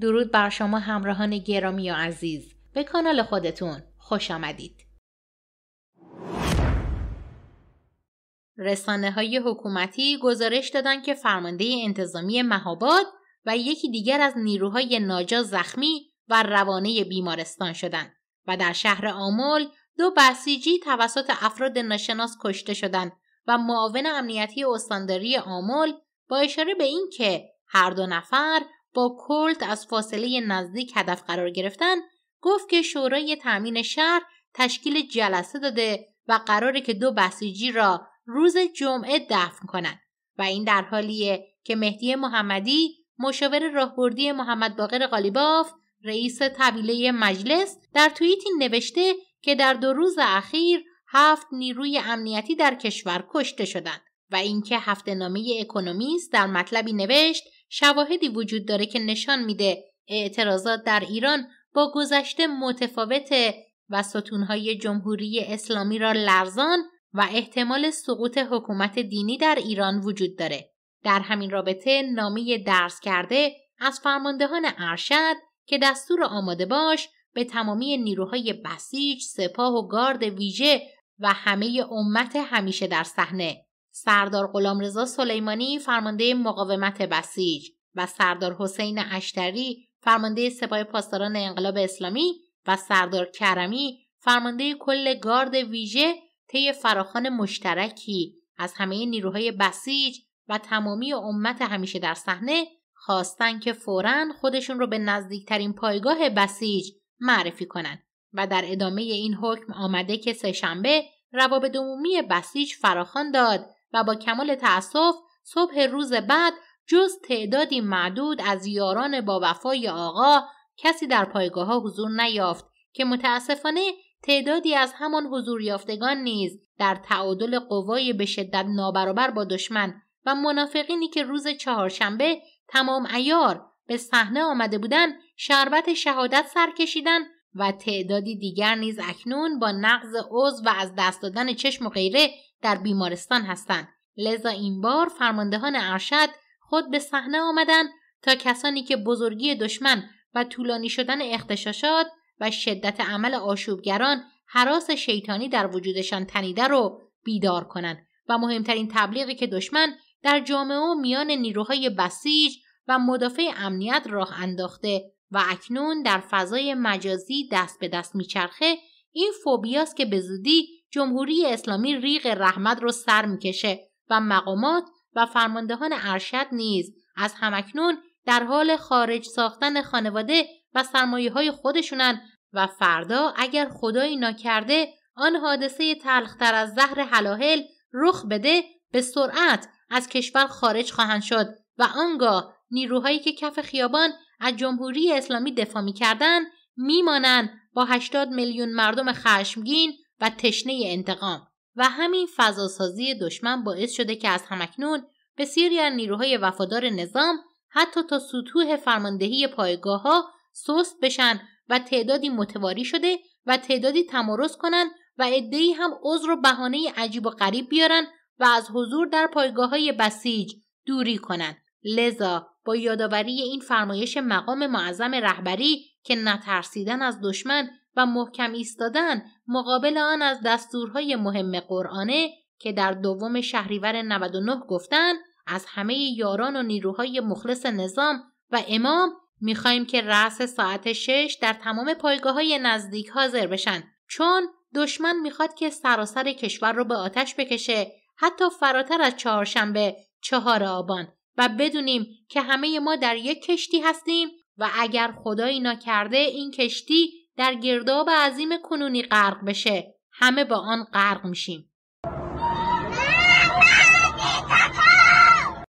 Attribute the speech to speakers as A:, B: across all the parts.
A: درود بر شما همراهان گرامی و عزیز به کانال خودتون خوش آمدید. رسانه های حکومتی گزارش دادن که فرمانده انتظامی مهاباد و یکی دیگر از نیروهای ناجا زخمی و روانه بیمارستان شدند و در شهر آمل دو بسیجی توسط افراد ناشناس کشته شدند و معاون امنیتی استانداری آمل با اشاره به اینکه هر دو نفر با کلت از فاصله نزدیک هدف قرار گرفتن گفت که شورای تامین شهر تشکیل جلسه داده و قراره که دو بسیجی را روز جمعه دفن کنند و این در حالیه که مهدی محمدی مشاور راهبردی محمد باقر قالیباف رئیس طبیله مجلس در توییتی نوشته که در دو روز اخیر هفت نیروی امنیتی در کشور کشته شدند و اینکه هفته نامه اکونومیست در مطلبی نوشت شواهدی وجود داره که نشان میده اعتراضات در ایران با گذشته متفاوته و ستونهای جمهوری اسلامی را لرزان و احتمال سقوط حکومت دینی در ایران وجود داره. در همین رابطه نامی درس کرده از فرماندهان ارشد که دستور آماده باش به تمامی نیروهای بسیج، سپاه و گارد ویژه و همه امت همیشه در صحنه سردار غلامرضا سلیمانی فرمانده مقاومت بسیج و سردار حسین اشتری فرمانده سپاه پاسداران انقلاب اسلامی و سردار کرمی فرمانده کل گارد ویژه طی فراخان مشترکی از همه نیروهای بسیج و تمامی امت همیشه در صحنه خواستند که فورا خودشون رو به نزدیکترین پایگاه بسیج معرفی کنند و در ادامه این حکم آمده که سهشنبه روابط عمومی بسیج فراخان داد و با کمال تأسف صبح روز بعد جز تعدادی معدود از یاران با وفای آقا کسی در پایگاه ها حضور نیافت که متاسفانه تعدادی از همان حضور یافتگان نیز در تعادل قوای به شدت نابرابر با دشمن و منافقینی که روز چهارشنبه تمام ایار به صحنه آمده بودند شربت شهادت سر کشیدن و تعدادی دیگر نیز اکنون با نقض عضو و از دست دادن چشم و غیره در بیمارستان هستند لذا این بار فرماندهان ارشد خود به صحنه آمدند تا کسانی که بزرگی دشمن و طولانی شدن اختشاشات و شدت عمل آشوبگران حراس شیطانی در وجودشان تنیده رو بیدار کنند و مهمترین تبلیغی که دشمن در جامعه و میان نیروهای بسیج و مدافع امنیت راه انداخته و اکنون در فضای مجازی دست به دست میچرخه این فوبیاست که به زودی جمهوری اسلامی ریغ رحمت رو سر میکشه و مقامات و فرماندهان ارشد نیز از همکنون در حال خارج ساختن خانواده و سرمایه های خودشونن و فردا اگر خدایی نکرده آن حادثه تلختر از زهر حلاحل رخ بده به سرعت از کشور خارج خواهند شد و آنگاه نیروهایی که کف خیابان از جمهوری اسلامی دفاع می کردن میمانند با 80 میلیون مردم خشمگین و تشنه انتقام و همین فضاسازی دشمن باعث شده که از همکنون بسیاری از نیروهای وفادار نظام حتی تا سطوح فرماندهی پایگاه ها سست بشن و تعدادی متواری شده و تعدادی تمرز کنند و عدهای هم عذر و بهانه عجیب و غریب بیارن و از حضور در پایگاه های بسیج دوری کنند لذا با یادآوری این فرمایش مقام معظم رهبری که نترسیدن از دشمن و محکم ایستادن مقابل آن از دستورهای مهم قرآنه که در دوم شهریور 99 گفتن از همه یاران و نیروهای مخلص نظام و امام میخواهیم که رأس ساعت 6 در تمام پایگاه های نزدیک حاضر بشن چون دشمن میخواد که سراسر کشور رو به آتش بکشه حتی فراتر از چهارشنبه چهار آبان و بدونیم که همه ما در یک کشتی هستیم و اگر خدایی کرده این کشتی در گرداب عظیم کنونی غرق بشه همه با آن غرق میشیم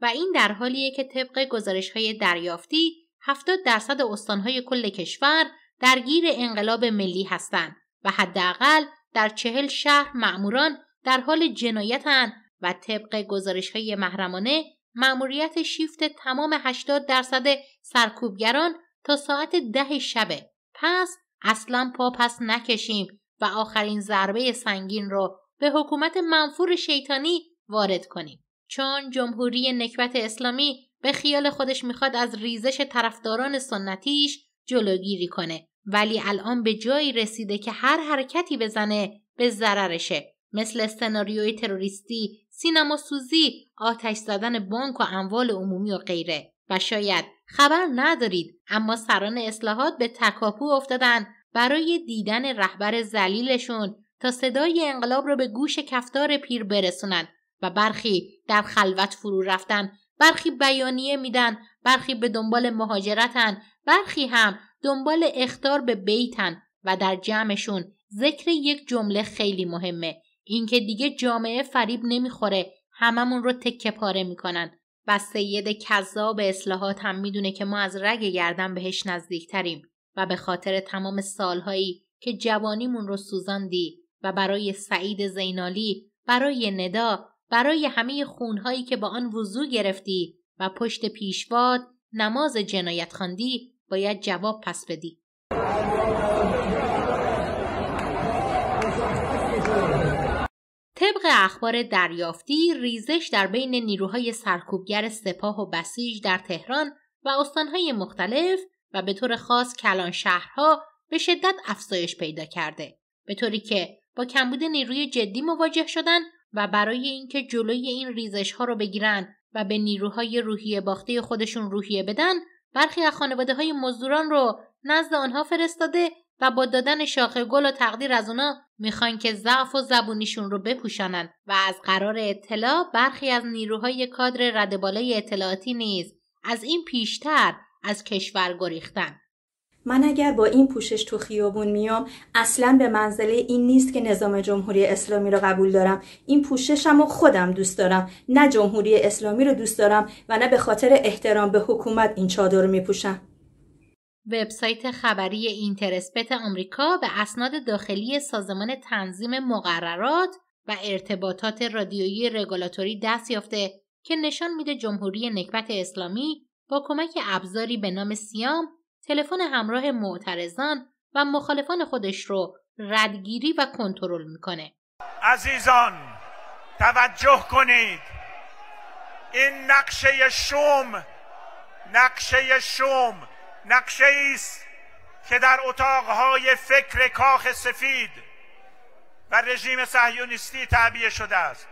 A: و این در حالیه که طبق گزارش های دریافتی 70 درصد استانهای کل کشور درگیر انقلاب ملی هستند و حداقل در چهل شهر معموران در حال جنایتند و طبق گزارش های محرمانه معموریت شیفت تمام 80 درصد سرکوبگران تا ساعت ده شبه پس اصلا پا پس نکشیم و آخرین ضربه سنگین را به حکومت منفور شیطانی وارد کنیم چون جمهوری نکبت اسلامی به خیال خودش میخواد از ریزش طرفداران سنتیش جلوگیری کنه ولی الان به جایی رسیده که هر حرکتی بزنه به ضررشه مثل سناریوی تروریستی، سینما سوزی، آتش زدن بانک و اموال عمومی و غیره. و شاید خبر ندارید اما سران اصلاحات به تکاپو افتادن برای دیدن رهبر زلیلشون تا صدای انقلاب را به گوش کفتار پیر برسونند و برخی در خلوت فرو رفتن برخی بیانیه میدن برخی به دنبال مهاجرتن برخی هم دنبال اختار به بیتن و در جمعشون ذکر یک جمله خیلی مهمه اینکه دیگه جامعه فریب نمیخوره هممون رو تکه پاره میکنن و سید کذاب اصلاحات هم میدونه که ما از رگ گردن بهش نزدیکتریم و به خاطر تمام سالهایی که جوانیمون رو سوزاندی و برای سعید زینالی برای ندا برای همه خونهایی که با آن وضوع گرفتی و پشت پیشواد نماز جنایت خواندی باید جواب پس بدی طبق اخبار دریافتی ریزش در بین نیروهای سرکوبگر سپاه و بسیج در تهران و استانهای مختلف و به طور خاص کلان شهرها به شدت افزایش پیدا کرده به طوری که با کمبود نیروی جدی مواجه شدن و برای اینکه جلوی این ریزش ها رو بگیرن و به نیروهای روحیه باخته خودشون روحیه بدن برخی از خانواده های مزدوران رو نزد آنها فرستاده و با دادن شاخه گل و تقدیر از اونا میخوان که ضعف و زبونیشون رو بپوشانند و از قرار اطلاع برخی از نیروهای کادر رد اطلاعاتی نیز از این پیشتر از کشور گریختن من اگر با این پوشش تو خیابون میام اصلا به منزله این نیست که نظام جمهوری اسلامی رو قبول دارم این پوششم رو خودم دوست دارم نه جمهوری اسلامی رو دوست دارم و نه به خاطر احترام به حکومت این چادر رو میپوشم وبسایت خبری اینترسپت آمریکا به اسناد داخلی سازمان تنظیم مقررات و ارتباطات رادیویی رگولاتوری دست یافته که نشان میده جمهوری نکبت اسلامی با کمک ابزاری به نام سیام تلفن همراه معترضان و مخالفان خودش رو ردگیری و کنترل میکنه عزیزان توجه کنید این نقشه شوم نقشه شوم نقشه است که در اتاقهای فکر کاخ سفید و رژیم صهیونیستی تعبیه شده است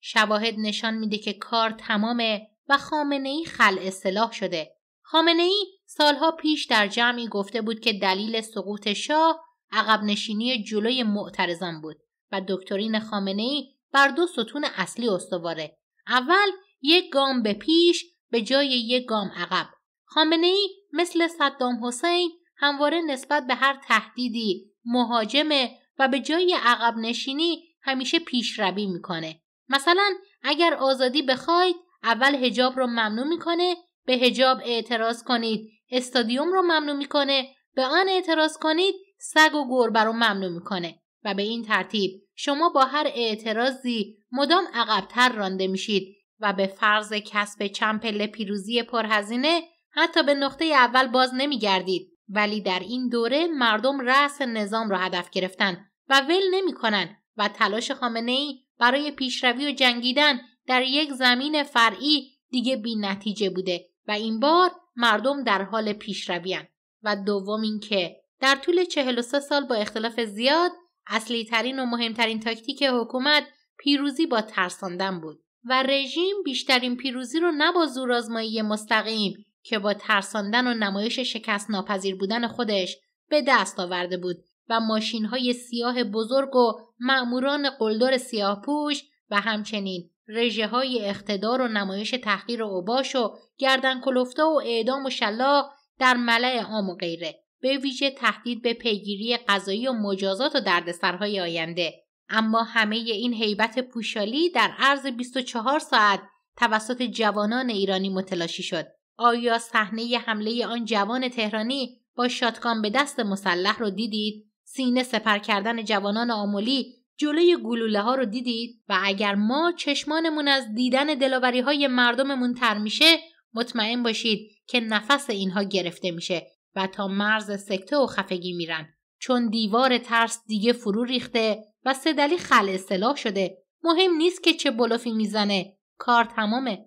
A: شواهد نشان میده که کار تمامه و خامنه ای خل اصلاح شده خامنه ای سالها پیش در جمعی گفته بود که دلیل سقوط شاه عقب نشینی جلوی معترضان بود و دکترین خامنه ای بر دو ستون اصلی استواره اول یک گام به پیش به جای یک گام عقب خامنه ای مثل صدام حسین همواره نسبت به هر تهدیدی مهاجمه و به جای عقب نشینی همیشه پیشروی میکنه مثلا اگر آزادی بخواید اول هجاب رو ممنوع میکنه به هجاب اعتراض کنید استادیوم رو ممنوع میکنه به آن اعتراض کنید سگ و گربه رو ممنوع میکنه و به این ترتیب شما با هر اعتراضی مدام عقبتر رانده میشید و به فرض کسب چند پله پیروزی پرهزینه حتی به نقطه اول باز نمیگردید ولی در این دوره مردم رأس نظام را هدف گرفتن و ول نمیکنند و تلاش خامنه ای برای پیشروی و جنگیدن در یک زمین فرعی دیگه بی نتیجه بوده و این بار مردم در حال پیشروی و دوم اینکه در طول 43 سال با اختلاف زیاد اصلی ترین و مهمترین تاکتیک حکومت پیروزی با ترساندن بود و رژیم بیشترین پیروزی رو نه با زورآزمایی مستقیم که با ترساندن و نمایش شکست ناپذیر بودن خودش به دست آورده بود و ماشین های سیاه بزرگ و معموران قلدر سیاه پوش و همچنین رژه های اقتدار و نمایش تحقیر و اوباش و گردن کلفته و اعدام و شلاق در ملع عام و غیره به ویژه تهدید به پیگیری قضایی و مجازات و دردسرهای آینده اما همه این حیبت پوشالی در عرض 24 ساعت توسط جوانان ایرانی متلاشی شد آیا صحنه حمله آن جوان تهرانی با شاتگان به دست مسلح رو دیدید؟ سینه سپر کردن جوانان آمولی جلوی گلوله ها رو دیدید و اگر ما چشمانمون از دیدن دلاوری های مردممون تر میشه مطمئن باشید که نفس اینها گرفته میشه و تا مرز سکته و خفگی میرن چون دیوار ترس دیگه فرو ریخته و صدلی خل اصطلاح شده مهم نیست که چه بلوفی میزنه کار تمامه